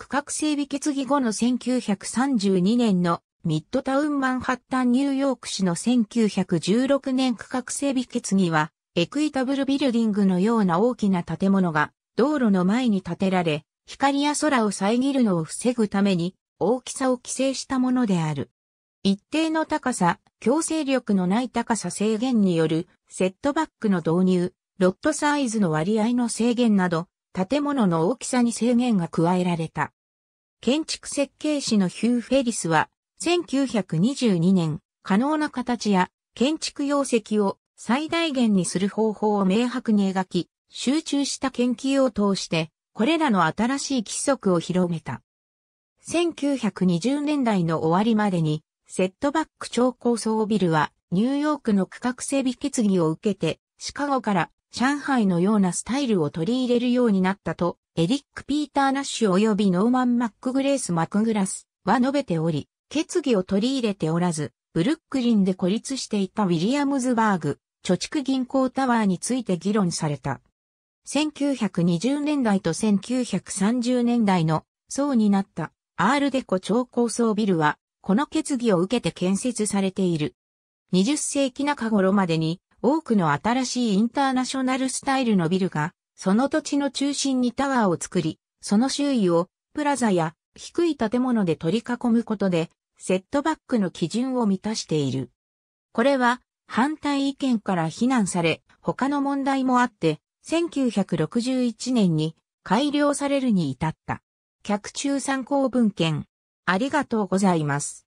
区画整備決議後の1932年のミッドタウンマンハッタンニューヨーク市の1916年区画整備決議は、エクイタブルビルディングのような大きな建物が道路の前に建てられ、光や空を遮るのを防ぐために大きさを規制したものである。一定の高さ、強制力のない高さ制限によるセットバックの導入、ロットサイズの割合の制限など、建物の大きさに制限が加えられた。建築設計士のヒュー・フェリスは、1922年、可能な形や建築容積を最大限にする方法を明白に描き、集中した研究を通して、これらの新しい規則を広めた。1920年代の終わりまでに、セットバック超高層ビルは、ニューヨークの区画整備決議を受けて、シカゴから上海のようなスタイルを取り入れるようになったと、エリック・ピーター・ナッシュ及びノーマン・マック・グレース・マクグラスは述べており、決議を取り入れておらず、ブルックリンで孤立していたウィリアムズバーグ、貯蓄銀行タワーについて議論された。1920年代と1930年代の層になったアールデコ超高層ビルは、この決議を受けて建設されている。20世紀中頃までに多くの新しいインターナショナルスタイルのビルが、その土地の中心にタワーを作り、その周囲をプラザや低い建物で取り囲むことで、セットバックの基準を満たしている。これは反対意見から非難され、他の問題もあって、1961年に改良されるに至った。客中参考文献。ありがとうございます。